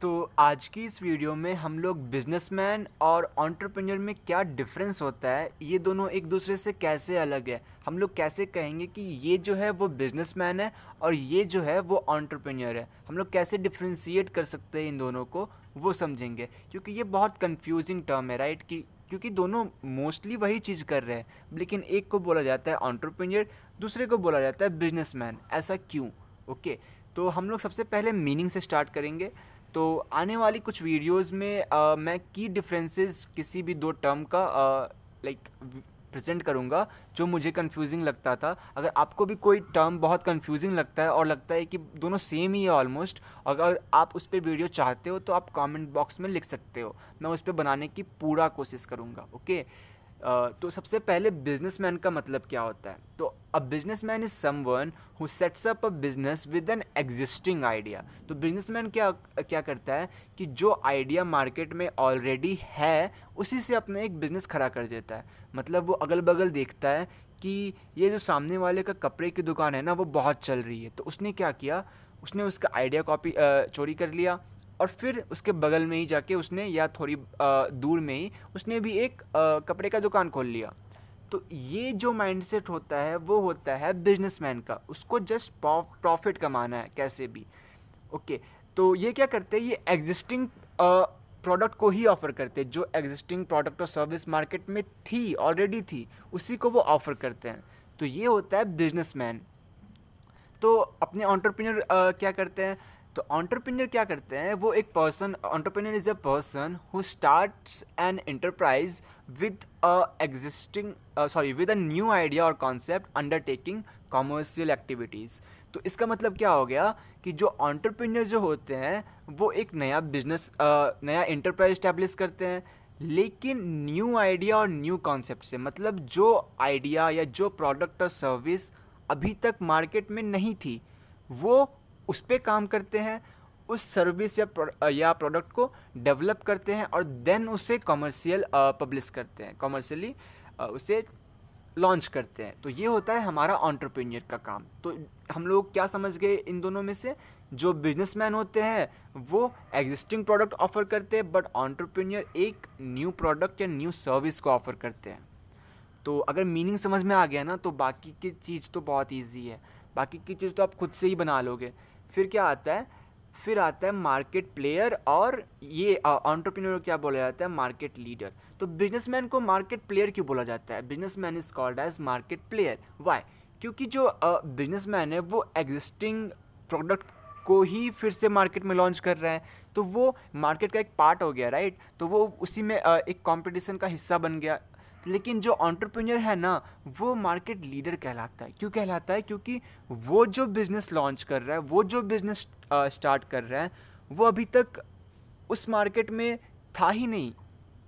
तो आज की इस वीडियो में हम लोग बिजनेसमैन और ऑन्टरप्रेन्योर में क्या डिफरेंस होता है ये दोनों एक दूसरे से कैसे अलग है हम लोग कैसे कहेंगे कि ये जो है वो बिजनेसमैन है और ये जो है वो ऑन्टरप्रेन्योर है हम लोग कैसे डिफ्रेंशिएट कर सकते हैं इन दोनों को वो समझेंगे क्योंकि ये बहुत कन्फ्यूजिंग टर्म है राइट कि क्योंकि दोनों मोस्टली वही चीज़ कर रहे हैं लेकिन एक को बोला जाता है ऑन्टरप्रेन्योर दूसरे को बोला जाता है बिजनेस ऐसा क्यों ओके तो हम लोग सबसे पहले मीनिंग से स्टार्ट करेंगे तो आने वाली कुछ वीडियोस में आ, मैं की डिफरेंसेस किसी भी दो टर्म का लाइक प्रेजेंट करूँगा जो मुझे कंफ्यूजिंग लगता था अगर आपको भी कोई टर्म बहुत कंफ्यूजिंग लगता है और लगता है कि दोनों सेम ही है ऑलमोस्ट अगर आप उस पर वीडियो चाहते हो तो आप कमेंट बॉक्स में लिख सकते हो मैं उस पर बनाने की पूरा कोशिश करूँगा ओके तो सबसे पहले बिजनेसमैन का मतलब क्या होता है तो a businessman is someone who sets up a business with an existing idea तो मैन क्या क्या करता है कि जो आइडिया मार्केट में ऑलरेडी है उसी से अपना एक बिजनेस खड़ा कर देता है मतलब वो अगल बगल देखता है कि ये जो सामने वाले का कपड़े की दुकान है ना वो बहुत चल रही है तो उसने क्या किया उसने उसका आइडिया कॉपी चोरी कर लिया और फिर उसके बगल में ही जाके उसने या थोड़ी दूर में ही उसने भी एक कपड़े का दुकान खोल लिया तो ये जो माइंडसेट होता है वो होता है बिजनेसमैन का उसको जस्ट प्रॉफिट कमाना है कैसे भी ओके तो ये क्या करते हैं ये एग्जिस्टिंग प्रोडक्ट को ही ऑफ़र करते हैं जो एग्जिस्टिंग प्रोडक्ट और सर्विस मार्केट में थी ऑलरेडी थी उसी को वो ऑफ़र करते हैं तो ये होता है बिजनेसमैन तो अपने ऑन्टरप्रीनियर क्या करते हैं तो ऑन्टरप्रीनियर क्या करते हैं वो एक person entrepreneur is a person who starts an enterprise with a existing sorry with a new idea और कॉन्सेप्ट अंडरटेकिंग कॉमर्शियल एक्टिविटीज़ तो इसका मतलब क्या हो गया कि जो ऑन्टरप्रीनियर जो होते हैं वो एक नया बिजनेस uh, नया इंटरप्राइज इस्टेब्लिश करते हैं लेकिन न्यू आइडिया और न्यू कॉन्सेप्ट से मतलब जो आइडिया या जो प्रोडक्ट और सर्विस अभी तक मार्केट में नहीं थी वो उस पर काम करते हैं उस सर्विस या या प्रोडक्ट को डेवलप करते हैं और देन उसे कमर्शियल पब्लिश करते हैं कमर्शियली उसे लॉन्च करते हैं तो ये होता है हमारा ऑन्टरप्रीनियर का काम तो हम लोग क्या समझ गए इन दोनों में से जो बिजनेसमैन होते हैं वो एग्जिस्टिंग प्रोडक्ट ऑफर करते हैं बट ऑन्टरप्रीनियर एक न्यू प्रोडक्ट या न्यू सर्विस को ऑफर करते हैं तो अगर मीनिंग समझ में आ गया ना तो बाकी की चीज़ तो बहुत ईजी है बाकी की चीज़ तो आप खुद से ही बना लोगे फिर क्या आता है फिर आता है मार्केट प्लेयर और ये ऑन्टरप्रीनियर क्या बोला जाता है मार्केट लीडर तो बिजनेसमैन को मार्केट प्लेयर क्यों बोला जाता है businessman is called as market player why क्योंकि जो बिजनेसमैन है वो एग्जिस्टिंग प्रोडक्ट को ही फिर से मार्केट में लॉन्च कर रहे हैं तो वो मार्केट का एक पार्ट हो गया राइट तो वो उसी में एक कंपटीशन का हिस्सा बन गया लेकिन जो ऑन्टरप्रेनर है ना वो मार्केट लीडर कहलाता है क्यों कहलाता है क्योंकि वो जो बिज़नेस लॉन्च कर रहा है वो जो बिज़नेस स्टार्ट कर रहा है वो अभी तक उस मार्केट में था ही नहीं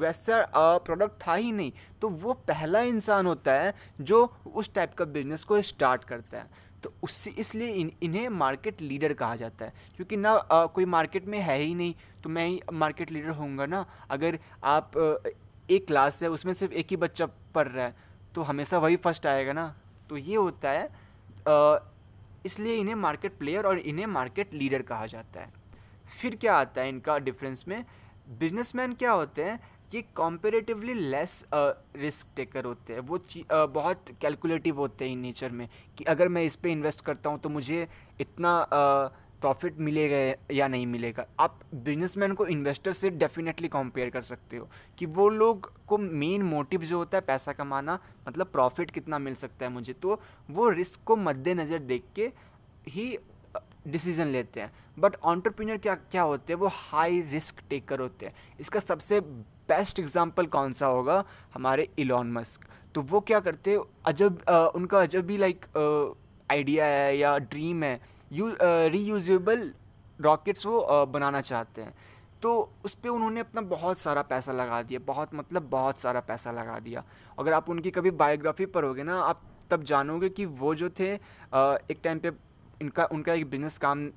वैसा प्रोडक्ट था ही नहीं तो वो पहला इंसान होता है जो उस टाइप का बिज़नेस को स्टार्ट करता है तो उससे इसलिए इन, इन्हें मार्केट लीडर कहा जाता है क्योंकि ना आ, कोई मार्केट में है ही नहीं तो मैं ही मार्केट लीडर होऊंगा ना अगर आप एक क्लास है उसमें सिर्फ एक ही बच्चा पढ़ रहा है तो हमेशा वही फर्स्ट आएगा ना तो ये होता है इसलिए इन्हें मार्केट प्लेयर और इन्हें मार्केट लीडर कहा जाता है फिर क्या आता है इनका डिफरेंस में बिजनेसमैन क्या होते हैं ये कॉम्पेरेटिवली लेस रिस्क टेकर होते हैं वो uh, बहुत कैलकुलेटिव होते हैं इन नेचर में कि अगर मैं इस पर इन्वेस्ट करता हूँ तो मुझे इतना uh, प्रॉफिट मिलेगा या नहीं मिलेगा आप बिजनेसमैन को इन्वेस्टर से डेफिनेटली कंपेयर कर सकते हो कि वो लोग को मेन मोटिव जो होता है पैसा कमाना मतलब प्रॉफिट कितना मिल सकता है मुझे तो वो रिस्क को मद्देनज़र देख के ही डिसीजन लेते हैं बट ऑन्टरप्रीनियर क्या क्या होते हैं वो हाई रिस्क टेकर होते हैं इसका सबसे बेस्ट एग्जाम्पल कौन सा होगा हमारे इलॉन मस्क तो वो क्या करते अजब आ, उनका अजब ही लाइक आइडिया है या ड्रीम है यू रीयूजेबल रॉकेट्स वो बनाना चाहते हैं तो उस पर उन्होंने अपना बहुत सारा पैसा लगा दिया बहुत मतलब बहुत सारा पैसा लगा दिया अगर आप उनकी कभी बायोग्राफी पढ़ोगे ना आप तब जानोगे कि वो जो थे एक टाइम पे इनका उनका एक बिजनेस काम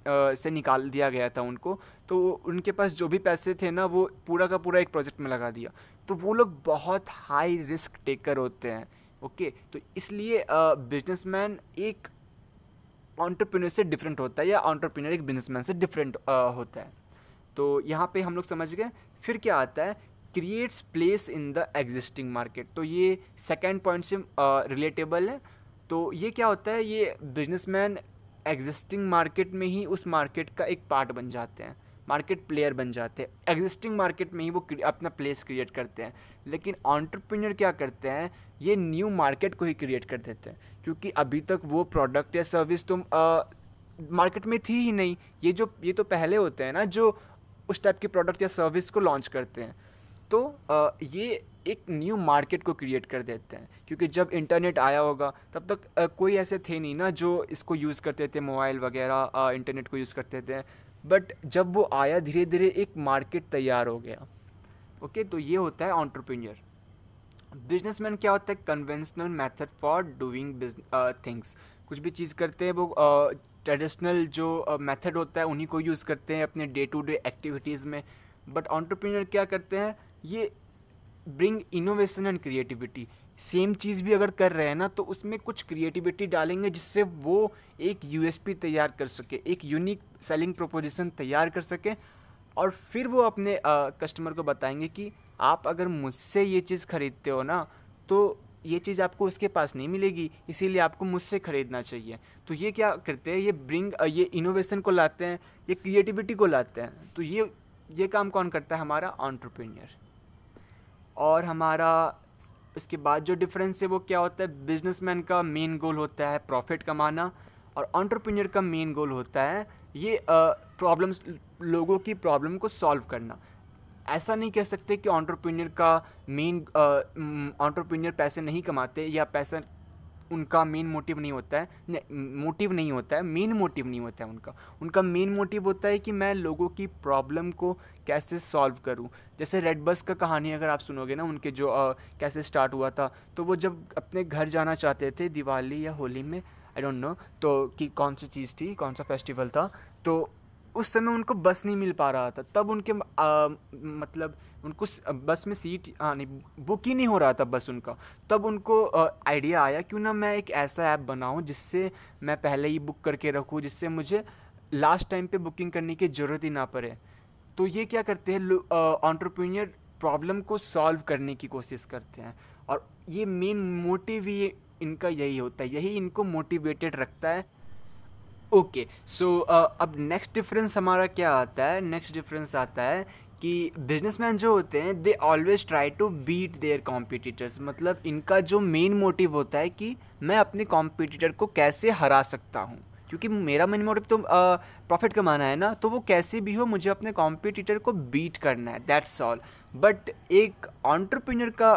से निकाल दिया गया था उनको तो उनके पास जो भी पैसे थे ना वो पूरा का पूरा एक प्रोजेक्ट में लगा दिया तो वो लोग बहुत हाई रिस्क टेकर होते हैं ओके तो इसलिए बिजनेसमैन एक ऑन्टरप्रीनियर से डिफरेंट होता है या ऑन्टरप्रीनियर एक बिजनेसमैन से डिफरेंट होता है तो यहाँ पे हम लोग समझ गए फिर क्या आता है creates place in the existing market तो ये सेकेंड पॉइंट से रिलेटेबल है तो ये क्या होता है ये बिजनेसमैन एग्जिस्टिंग मार्केट में ही उस मार्केट का एक पार्ट बन जाते हैं मार्केट प्लेयर बन जाते हैं एग्जिस्टिंग मार्केट में ही वो अपना प्लेस क्रिएट करते हैं लेकिन ऑन्टरप्रीनियर क्या करते हैं ये न्यू मार्केट को ही क्रिएट कर देते हैं क्योंकि अभी तक वो प्रोडक्ट या सर्विस तो मार्केट में थी ही नहीं ये जो ये तो पहले होते हैं ना जो उस टाइप के प्रोडक्ट या सर्विस को लॉन्च करते हैं तो आ, ये एक न्यू मार्केट को क्रिएट कर देते हैं क्योंकि जब इंटरनेट आया होगा तब तक आ, कोई ऐसे थे नहीं ना जो इसको यूज़ करते थे मोबाइल वगैरह इंटरनेट को यूज़ करते थे बट जब वो आया धीरे धीरे एक मार्केट तैयार हो गया ओके okay, तो ये होता है ऑन्टरप्रीनियर बिजनेसमैन क्या होता है conventional method for doing things कुछ भी चीज़ करते हैं वो ट्रेडिशनल uh, जो मेथड uh, होता है उन्हीं को यूज़ करते हैं अपने डे टू डे एक्टिविटीज़ में बट ऑन्टरप्रीनियर क्या करते हैं ये bring innovation and creativity same चीज़ भी अगर कर रहे हैं ना तो उसमें कुछ क्रिएटिविटी डालेंगे जिससे वो एक यूएसपी तैयार कर सके एक यूनिक सेलिंग प्रोपोजिशन तैयार कर सके और फिर वो अपने कस्टमर को बताएंगे कि आप अगर मुझसे ये चीज़ ख़रीदते हो ना तो ये चीज़ आपको उसके पास नहीं मिलेगी इसीलिए आपको मुझसे ख़रीदना चाहिए तो ये क्या करते हैं ये ब्रिंग ये इनोवेशन को लाते हैं ये क्रिएटिविटी को लाते हैं तो ये ये काम कौन करता है हमारा ऑन्टरप्रेन्यर और हमारा उसके बाद जो डिफरेंस है वो क्या होता है बिजनेसमैन का मेन गोल होता है प्रॉफिट कमाना और ऑन्टरप्रीनियर का मेन गोल होता है ये प्रॉब्लम्स लोगों की प्रॉब्लम को सॉल्व करना ऐसा नहीं कह सकते कि ऑन्टरप्रीनियर का मेन ऑन्टरप्रीनियर पैसे नहीं कमाते या पैसा उनका मेन मोटिव नहीं होता है मोटिव नहीं होता है मेन मोटिव नहीं होता है उनका उनका मेन मोटिव होता है कि मैं लोगों की प्रॉब्लम को कैसे सॉल्व करूं जैसे रेड बस का कहानी अगर आप सुनोगे ना उनके जो आ, कैसे स्टार्ट हुआ था तो वो जब अपने घर जाना चाहते थे दिवाली या होली में आई डोंट नो तो कि कौन सी चीज़ थी कौन सा फेस्टिवल था तो उस समय उनको बस नहीं मिल पा रहा था तब उनके आ, मतलब उनको बस में सीट आ, नहीं बुक ही नहीं हो रहा था बस उनका तब उनको आइडिया आया क्यों ना मैं एक ऐसा ऐप बनाऊँ जिससे मैं पहले ही बुक करके रखूँ जिससे मुझे लास्ट टाइम पे बुकिंग करने की ज़रूरत ही ना पड़े तो ये क्या करते हैं ऑन्टरप्रीनियर प्रॉब्लम को सॉल्व करने की कोशिश करते हैं और ये मेन मोटिव ही इनका यही होता है यही इनको मोटिवेटेड रखता है ओके सो uh, अब नेक्स्ट डिफरेंस हमारा क्या आता है नेक्स्ट डिफरेंस आता है कि बिजनेसमैन जो होते हैं they always try to beat their competitors मतलब इनका जो मेन मोटिव होता है कि मैं अपने कॉम्पिटिटर को कैसे हरा सकता हूँ क्योंकि मेरा मेन मोटिव तो प्रॉफिट uh, कमाना है ना तो वो कैसे भी हो मुझे अपने कॉम्पिटिटर को बीट करना है दैट्स ऑल बट एक ऑन्टरप्रिनर का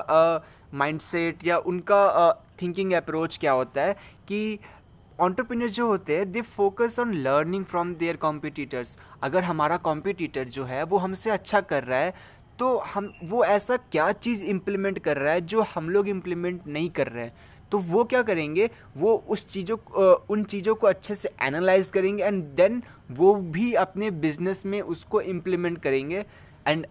माइंडसेट uh, या उनका थिंकिंग uh, अप्रोच क्या होता है कि uh, ऑन्टरप्रीनियर जो होते हैं they focus on learning from their competitors अगर हमारा कॉम्पिटिटर जो है वो हमसे अच्छा कर रहा है तो हम वो ऐसा क्या चीज़ इम्प्लीमेंट कर रहा है जो हम लोग इम्प्लीमेंट नहीं कर रहे हैं तो वो क्या करेंगे वो उस चीज़ों उन चीज़ों को अच्छे से एनालाइज करेंगे एंड देन वो भी अपने बिजनेस में उसको इम्प्लीमेंट करेंगे एंड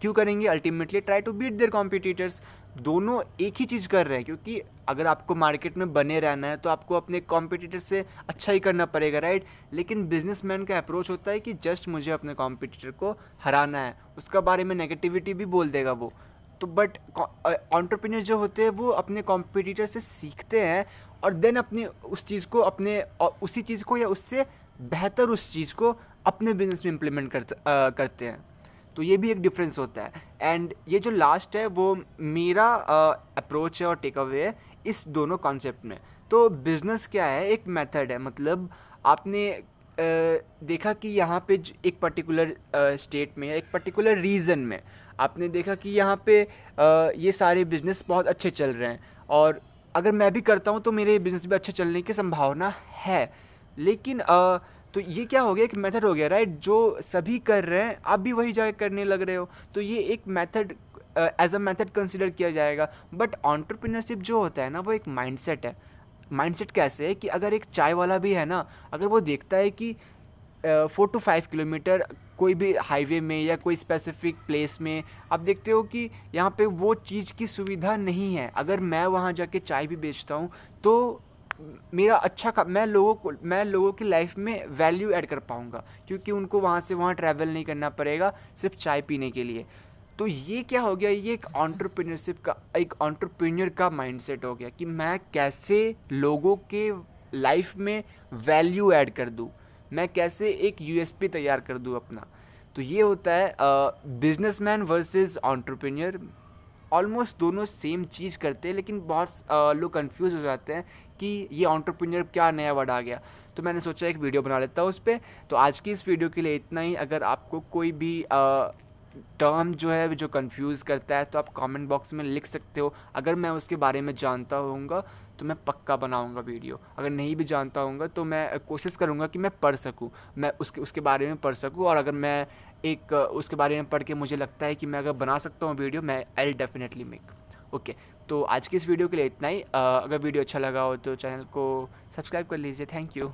क्यों करेंगे ultimately try to beat their competitors दोनों एक ही चीज़ कर रहे हैं क्योंकि अगर आपको मार्केट में बने रहना है तो आपको अपने कॉम्पिटिटर से अच्छा ही करना पड़ेगा राइट लेकिन बिजनेसमैन का अप्रोच होता है कि जस्ट मुझे अपने कॉम्पिटिटर को हराना है उसका बारे में नेगेटिविटी भी बोल देगा वो तो बट ऑन्टरप्रीनियर जो होते हैं वो अपने कॉम्पिटिटर से सीखते हैं और देन अपनी उस चीज़ को अपने उसी चीज़ को या उससे बेहतर उस चीज़ को अपने बिजनेस में इम्प्लीमेंट करते करते हैं तो ये भी एक डिफरेंस होता है एंड ये जो लास्ट है वो मेरा अप्रोच है और टेक अवे है इस दोनों कॉन्सेप्ट में तो बिज़नेस क्या है एक मेथड है मतलब आपने देखा कि यहाँ पे एक पर्टिकुलर स्टेट में एक पर्टिकुलर रीज़न में आपने देखा कि यहाँ पे ये सारे बिज़नेस बहुत अच्छे चल रहे हैं और अगर मैं भी करता हूँ तो मेरे बिज़नेस भी अच्छे चलने की संभावना है लेकिन तो ये क्या हो गया एक मेथड हो गया राइट जो सभी कर रहे हैं आप भी वही जगह करने लग रहे हो तो ये एक method as a method consider किया जाएगा बट ऑन्टरप्रीनरशिप जो होता है ना वो एक माइंडसेट है माइंडसेट कैसे है कि अगर एक चाय वाला भी है ना अगर वो देखता है कि फोर टू फाइव किलोमीटर कोई भी हाईवे में या कोई स्पेसिफिक प्लेस में आप देखते हो कि यहाँ पे वो चीज़ की सुविधा नहीं है अगर मैं वहाँ जाके चाय भी बेचता हूँ तो मेरा अच्छा का मैं लोगों को मैं लोगों की लाइफ में वैल्यू ऐड कर पाऊँगा क्योंकि उनको वहाँ से वहाँ ट्रैवल नहीं करना पड़ेगा सिर्फ चाय पीने के लिए तो ये क्या हो गया ये एक ऑन्टरप्रीनरशिप का एक ऑन्टरप्रिन्यर का माइंडसेट हो गया कि मैं कैसे लोगों के लाइफ में वैल्यू ऐड कर दूँ मैं कैसे एक यू तैयार कर दूँ अपना तो ये होता है business man versus entrepreneur almost दोनों सेम चीज़ करते हैं लेकिन बहुत लोग कन्फ्यूज़ हो जाते हैं कि ये ऑन्टरप्रीनियर क्या नया वर्ड आ गया तो मैंने सोचा एक वीडियो बना लेता हूँ उस पर तो आज की इस वीडियो के लिए इतना ही अगर आपको कोई भी आ, टर्म जो है जो कंफ्यूज करता है तो आप कमेंट बॉक्स में लिख सकते हो अगर मैं उसके बारे में जानता होऊंगा तो मैं पक्का बनाऊंगा वीडियो अगर नहीं भी जानता होऊंगा तो मैं कोशिश करूंगा कि मैं पढ़ सकूं मैं उसके उसके बारे में पढ़ सकूं और अगर मैं एक उसके बारे में पढ़ के मुझे लगता है कि मैं अगर बना सकता हूँ वीडियो मैं आई डेफिनेटली मेक ओके तो आज की इस वीडियो के लिए इतना ही अगर वीडियो अच्छा लगा हो तो चैनल को सब्सक्राइब कर लीजिए थैंक यू